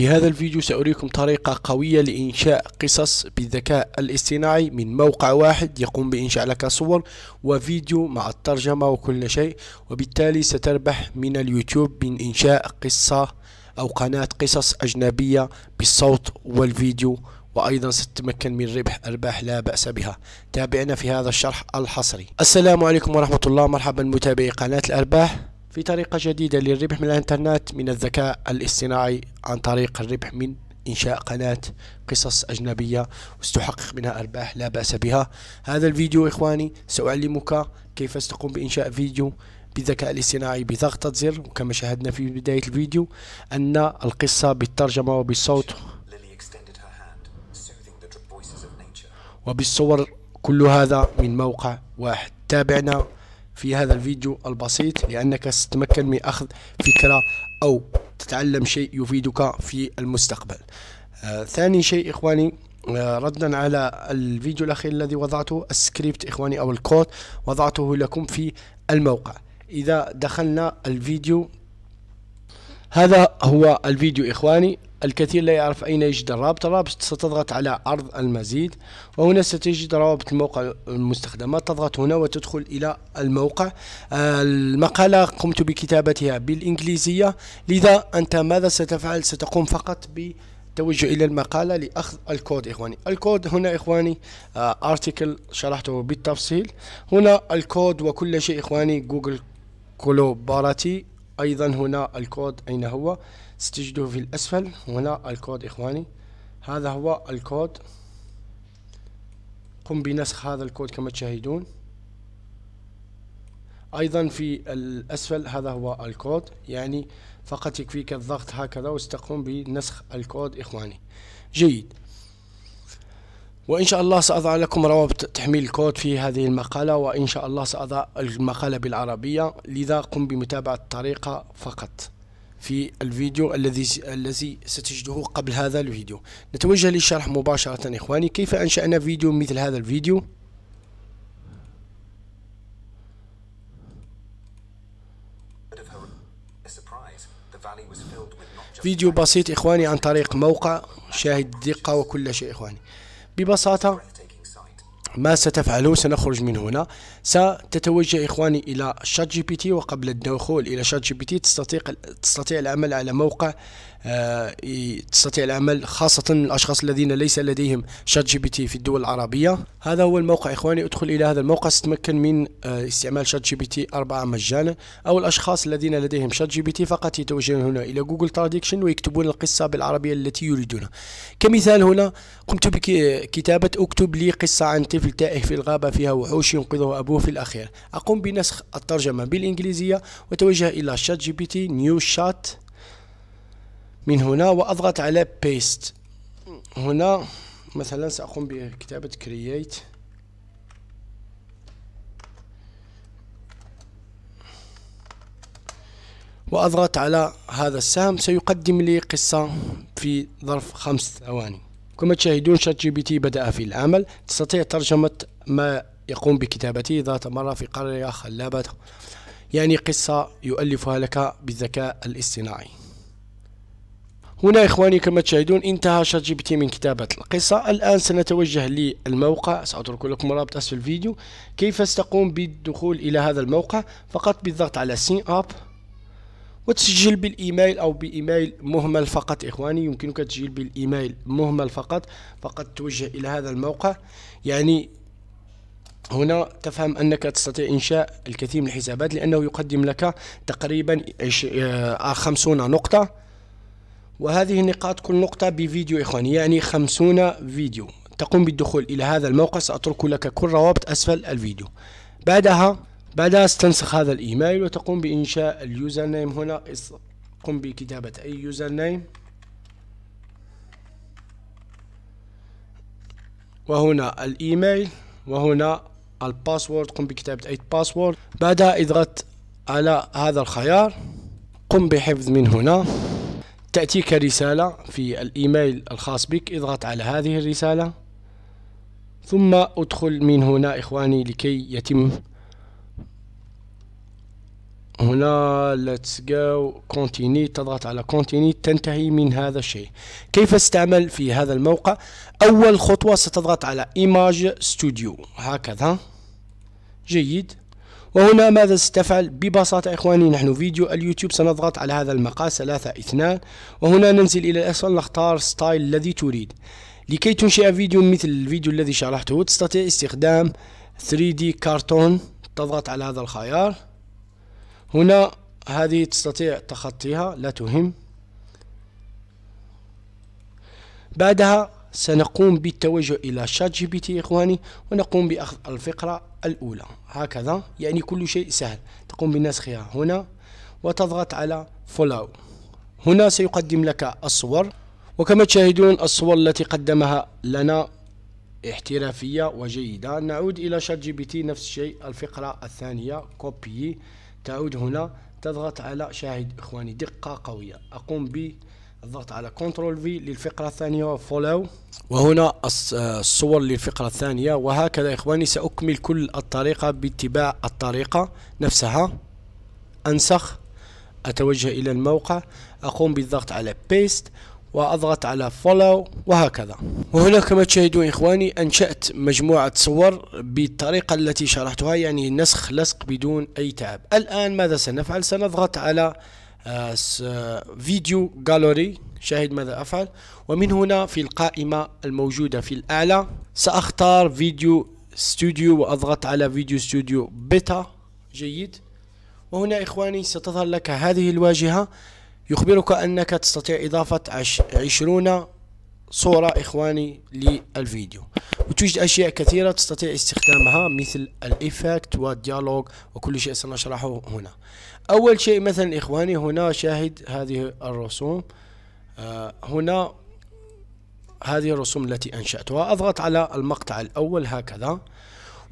في هذا الفيديو سأريكم طريقة قوية لإنشاء قصص بالذكاء الاصطناعي من موقع واحد يقوم بإنشاء لك صور وفيديو مع الترجمة وكل شيء وبالتالي ستربح من اليوتيوب من إنشاء قصة أو قناة قصص أجنبية بالصوت والفيديو وأيضا ستتمكن من ربح أرباح لا بأس بها تابعنا في هذا الشرح الحصري السلام عليكم ورحمة الله مرحبا متابعي قناة الأرباح في طريقة جديدة للربح من الإنترنت من الذكاء الاصطناعي عن طريق الربح من إنشاء قناة قصص أجنبية وستحقق منها أرباح لا بأس بها هذا الفيديو إخواني سأعلمك كيف ستقوم بإنشاء فيديو بالذكاء الاصطناعي بضغطة زر وكما شاهدنا في بداية الفيديو أن القصة بالترجمة وبالصوت وبالصور كل هذا من موقع واحد تابعنا في هذا الفيديو البسيط لأنك ستتمكن من أخذ فكرة أو تتعلم شيء يفيدك في المستقبل آه ثاني شيء إخواني آه، ردا على الفيديو الأخير الذي وضعته السكريبت إخواني أو الكود وضعته لكم في الموقع إذا دخلنا الفيديو هذا هو الفيديو إخواني الكثير لا يعرف أين يجد الرابط الرابط ستضغط على عرض المزيد وهنا ستجد روابط الموقع المستخدمات تضغط هنا وتدخل إلى الموقع المقالة قمت بكتابتها بالإنجليزية لذا أنت ماذا ستفعل ستقوم فقط ب توجه الى المقاله لاخذ الكود اخواني الكود هنا اخواني ارتكل آه، شرحته بالتفصيل هنا الكود وكل شيء اخواني جوجل كولوباراتي ايضا هنا الكود اين هو ستجده في الاسفل هنا الكود اخواني هذا هو الكود قم بنسخ هذا الكود كما تشاهدون ايضا في الاسفل هذا هو الكود يعني فقط يكفيك الضغط هكذا واستقم بنسخ الكود اخواني جيد وإن شاء الله سأضع لكم روابط تحميل الكود في هذه المقالة وإن شاء الله سأضع المقالة بالعربية لذا قم بمتابعة الطريقة فقط في الفيديو الذي الذي ستجده قبل هذا الفيديو نتوجه للشرح مباشرة إخواني كيف أنشأنا فيديو مثل هذا الفيديو فيديو بسيط إخواني عن طريق موقع شاهد الدقة وكل شيء إخواني Bir bas atan ما ستفعله سنخرج من هنا ستتوجه إخواني إلى شات جي بي تي وقبل الدخول إلى شات جي بي تي تستطيع تستطيع العمل على موقع آه، تستطيع العمل خاصة الأشخاص الذين ليس لديهم شات جي بي تي في الدول العربية هذا هو الموقع إخواني ادخل إلى هذا الموقع ستمكن من آه، استعمال شات جي بي تي أربعة مجانا أو الأشخاص الذين لديهم شات جي بي تي فقط يتوجهون هنا إلى جوجل تراديكشن ويكتبون القصة بالعربية التي يريدونها كمثال هنا قمت بكتابة اكتب لي قصة عن طفل الطفل تائه في الغابة فيها وحوش ينقذه أبوه في الأخير أقوم بنسخ الترجمة بالإنجليزية وتوجه إلى شات جي بي تي نيو شات من هنا وأضغط على بيست هنا مثلا سأقوم بكتابة كرييت وأضغط على هذا السهم سيقدم لي قصة في ظرف خمس ثواني كما تشاهدون شات جي بي تي بدأ في العمل تستطيع ترجمة ما يقوم بكتابته ذات مرة في قرية خلابة يعني قصة يؤلفها لك بالذكاء الاصطناعي هنا إخواني كما تشاهدون انتهى شات جي بي تي من كتابة القصة الآن سنتوجه للموقع سأترك لكم رابط أسفل الفيديو كيف ستقوم بالدخول إلى هذا الموقع فقط بالضغط على سين أب وتسجل بالايميل او بايميل مهمل فقط اخواني يمكنك تسجيل بالايميل مهمل فقط فقط توجه الى هذا الموقع يعني هنا تفهم أنك تستطيع إنشاء الكثير من الحسابات لأنه يقدم لك تقريبا 50 آه، نقطة وهذه النقاط كل نقطة بفيديو إخواني يعني 50 فيديو تقوم بالدخول إلى هذا الموقع سأترك لك كل روابط أسفل الفيديو بعدها بعدها استنسخ هذا الايميل وتقوم بانشاء اليوزر نيم هنا قم بكتابة اي يوزر نيم وهنا الايميل وهنا الباسورد قم بكتابة اي باسورد بعدها اضغط على هذا الخيار قم بحفظ من هنا تأتيك رسالة في الإيميل الخاص بك اضغط على هذه الرسالة ثم ادخل من هنا إخواني لكي يتم هنا let's go continue تضغط على continue تنتهي من هذا الشيء كيف استعمل في هذا الموقع أول خطوة ستضغط على image studio هكذا جيد وهنا ماذا ستفعل ببساطة إخواني نحن فيديو اليوتيوب سنضغط على هذا المقاس ثلاثة اثنان وهنا ننزل إلى الأسفل نختار ستايل الذي تريد لكي تنشئ فيديو مثل الفيديو الذي شرحته تستطيع استخدام 3D كارتون تضغط على هذا الخيار هنا هذه تستطيع تخطيها لا تهم بعدها سنقوم بالتوجه إلى شات جي بي تي إخواني ونقوم بأخذ الفقرة الأولى هكذا يعني كل شيء سهل تقوم بنسخها هنا وتضغط على فولو هنا سيقدم لك الصور وكما تشاهدون الصور التي قدمها لنا احترافية وجيدة نعود إلى شات جي بي تي نفس الشيء الفقرة الثانية كوبي تعود هنا تضغط على شاهد إخواني دقة قوية أقوم ب الضغط على كنترول في للفقرة الثانية فولو وهنا الصور للفقرة الثانية وهكذا إخواني سأكمل كل الطريقة باتباع الطريقة نفسها أنسخ أتوجه إلى الموقع أقوم بالضغط على بيست واضغط على فولو وهكذا وهنا كما تشاهدون اخواني انشأت مجموعة صور بالطريقة التي شرحتها يعني نسخ لصق بدون اي تعب الان ماذا سنفعل سنضغط على آه، فيديو جالوري شاهد ماذا افعل ومن هنا في القائمة الموجودة في الاعلى ساختار فيديو ستوديو واضغط على فيديو ستوديو بيتا جيد وهنا اخواني ستظهر لك هذه الواجهة يخبرك أنك تستطيع إضافة عش عشرون صورة إخواني للفيديو وتوجد أشياء كثيرة تستطيع استخدامها مثل الايفكت والديالوج وكل شيء سنشرحه هنا أول شيء مثلا إخواني هنا شاهد هذه الرسوم آه هنا هذه الرسوم التي أنشأتها أضغط على المقطع الأول هكذا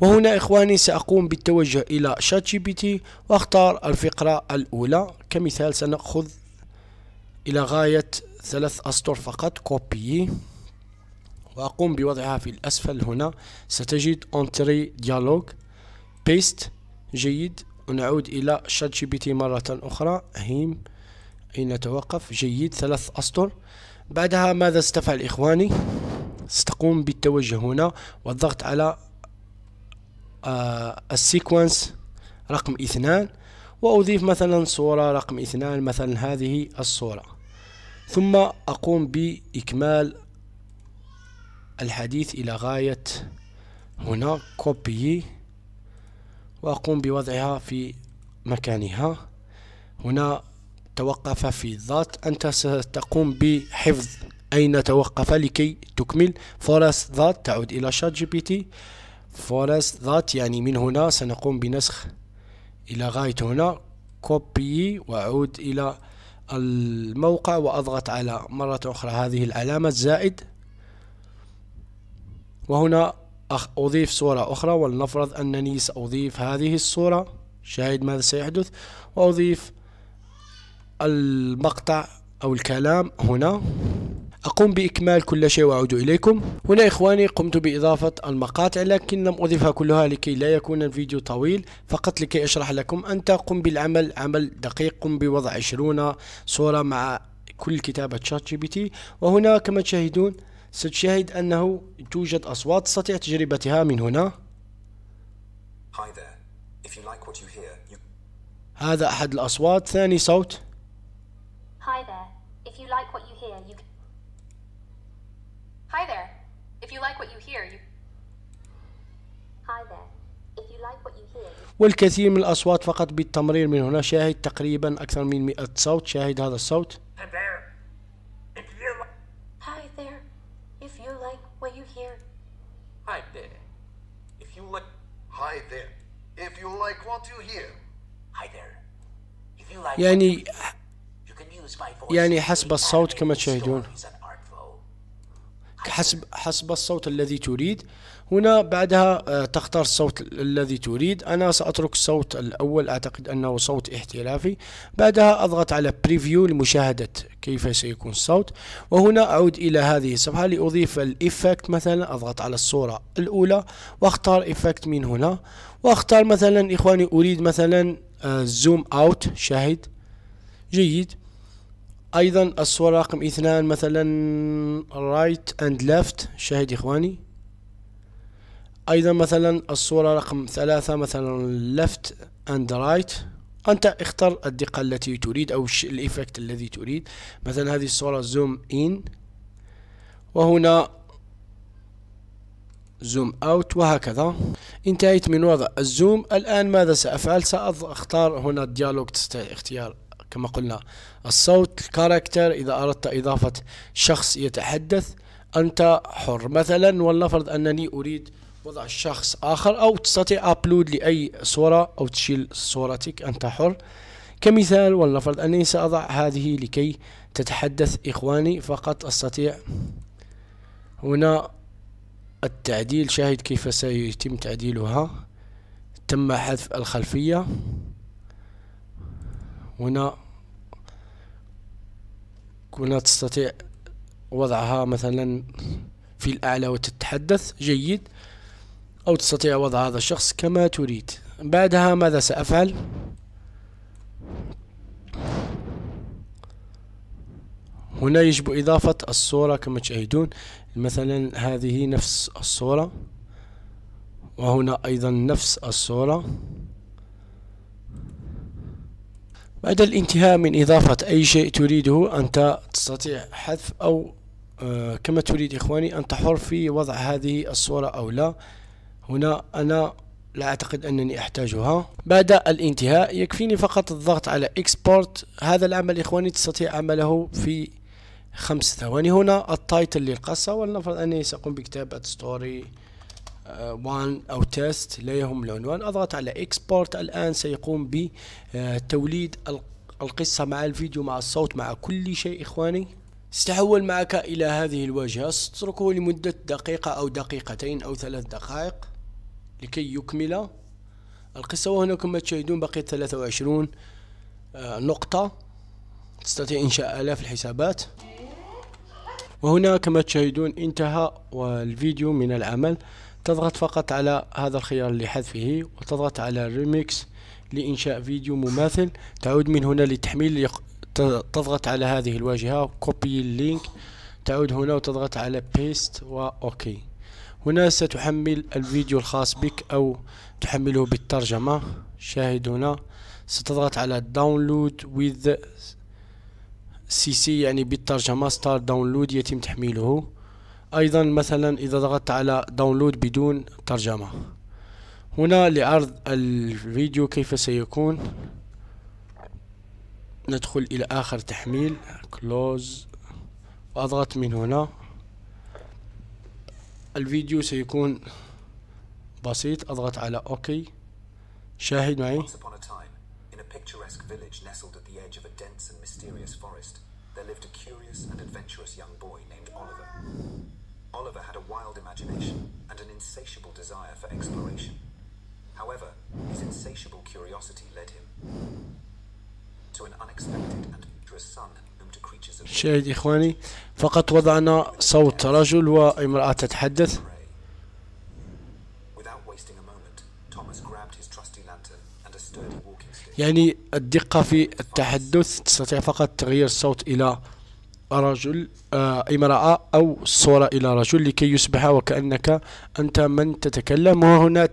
وهنا إخواني سأقوم بالتوجه إلى شات جي بي تي وأختار الفقرة الأولى كمثال سنأخذ إلى غاية ثلاث أسطر فقط كوبي وأقوم بوضعها في الأسفل هنا ستجد أنتري ديالوج بيست جيد ونعود إلى شات جي بي تي مرة أخرى هيم أين نتوقف جيد ثلاث أسطر بعدها ماذا ستفعل إخواني ستقوم بالتوجه هنا والضغط على آه السيكونس رقم اثنان وأضيف مثلا صورة رقم اثنان مثلا هذه الصورة ثم أقوم بإكمال الحديث إلى غاية هنا كوبي وأقوم بوضعها في مكانها هنا توقف في ذات أنت ستقوم بحفظ أين توقف لكي تكمل فورس ذات تعود إلى شات جي بي تي فورس ذات يعني من هنا سنقوم بنسخ إلى غاية هنا كوبي وأعود إلى الموقع وأضغط على مرة أخرى هذه العلامة الزائد وهنا أضيف صورة أخرى ولنفرض أنني سأضيف هذه الصورة شاهد ماذا سيحدث وأضيف المقطع أو الكلام هنا أقوم بإكمال كل شيء وأعود إليكم هنا إخواني قمت بإضافة المقاطع لكن لم أضيفها كلها لكي لا يكون الفيديو طويل فقط لكي أشرح لكم أنت قم بالعمل عمل دقيق قم بوضع 20 صورة مع كل كتابة شات جي بي تي وهنا كما تشاهدون ستشاهد أنه توجد أصوات تستطيع تجربتها من هنا هذا أحد الأصوات ثاني صوت Hi there. If you like what you hear, you can... hear, you... والكثير من الأصوات فقط بالتمرير من هنا شاهد تقريبا أكثر من 100 صوت شاهد هذا الصوت يعني يعني حسب الصوت كما تشاهدون حسب حسب الصوت الذي تريد هنا بعدها آه، تختار الصوت الذي تريد أنا سأترك الصوت الأول أعتقد أنه صوت احترافي بعدها أضغط على بريفيو لمشاهدة كيف سيكون الصوت وهنا أعود إلى هذه الصفحة لأضيف الإفكت مثلا أضغط على الصورة الأولى وأختار إفكت من هنا وأختار مثلا إخواني أريد مثلا زوم آه، أوت شاهد جيد ايضا الصورة رقم اثنان مثلا رايت اند ليفت شاهد اخواني ايضا مثلا الصورة رقم ثلاثة مثلا ليفت اند رايت انت اختر الدقة التي تريد او الايفكت الذي تريد مثلا هذه الصورة زوم ان وهنا زوم اوت وهكذا انتهيت من وضع الزوم الان ماذا سافعل ساختار هنا الديالوج اختيار كما قلنا الصوت الكاركتر إذا أردت إضافة شخص يتحدث أنت حر مثلا ولنفرض أنني أريد وضع شخص آخر أو تستطيع أبلود لأي صورة أو تشيل صورتك أنت حر كمثال ولنفرض أنني سأضع هذه لكي تتحدث إخواني فقط أستطيع هنا التعديل شاهد كيف سيتم تعديلها تم حذف الخلفية هنا هنا تستطيع وضعها مثلا في الأعلى وتتحدث جيد أو تستطيع وضع هذا الشخص كما تريد بعدها ماذا سأفعل هنا يجب إضافة الصورة كما تشاهدون مثلا هذه نفس الصورة وهنا أيضا نفس الصورة بعد الانتهاء من إضافة أي شيء تريده أنت تستطيع حذف أو آه، كما تريد إخواني أنت حر في وضع هذه الصورة أو لا هنا أنا لا أعتقد أنني أحتاجها بعد الانتهاء يكفيني فقط الضغط على إكسبورت هذا العمل إخواني تستطيع عمله في خمس ثواني هنا التايتل للقصة ولنفرض أنني سأقوم بكتابة ستوري آه، وان او تيست لا يهم العنوان اضغط على اكسبورت الان سيقوم بتوليد القصة مع الفيديو مع الصوت مع كل شيء اخواني ستحول معك الى هذه الواجهة ستتركه لمدة دقيقة او دقيقتين او ثلاث دقائق لكي يكمل القصة وهنا كما تشاهدون بقيت 23 آه، نقطة تستطيع إنشاء آلاف الحسابات وهنا كما تشاهدون انتهى الفيديو من العمل تضغط فقط على هذا الخيار لحذفه وتضغط على ريميكس لإنشاء فيديو مماثل تعود من هنا لتحميل تضغط على هذه الواجهة كوبي اللينك تعود هنا وتضغط على بيست وأوكي هنا ستحمل الفيديو الخاص بك أو تحمله بالترجمة شاهد هنا ستضغط على داونلود with سي سي يعني بالترجمة ستار داونلود يتم تحميله ايضا مثلا اذا ضغطت على داونلود بدون ترجمة هنا لعرض الفيديو كيف سيكون ندخل الى اخر تحميل كلوز واضغط من هنا الفيديو سيكون بسيط اضغط على اوكي شاهد معي Oliver had a wild imagination and an insatiable desire for exploration. However, his insatiable curiosity led him to an unexpected and dangerous son شاهد إخواني فقط وضعنا صوت رجل وامرأة تتحدث يعني الدقة في التحدث تستطيع فقط تغيير الصوت إلى رجل آه، امرأة أو صورة إلى رجل لكي يصبح وكأنك أنت من تتكلم وهنا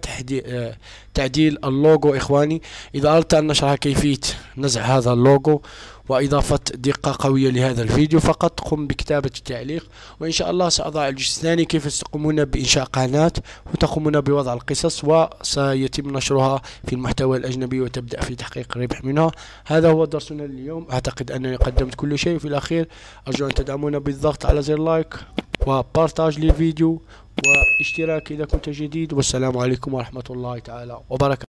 آه، تعديل اللوجو إخواني إذا أردت أن نشرح كيفية نزع هذا اللوجو وإضافة دقة قوية لهذا الفيديو فقط قم بكتابة التعليق وإن شاء الله سأضع الجزء الثاني كيف تقومون بإنشاء قناة وتقومون بوضع القصص وسيتم نشرها في المحتوى الأجنبي وتبدأ في تحقيق الربح منها هذا هو درسنا اليوم أعتقد أنني قدمت كل شيء في الأخير أرجو أن تدعمونا بالضغط على زر لايك وبارتاج للفيديو واشتراك إذا كنت جديد والسلام عليكم ورحمة الله تعالى وبركاته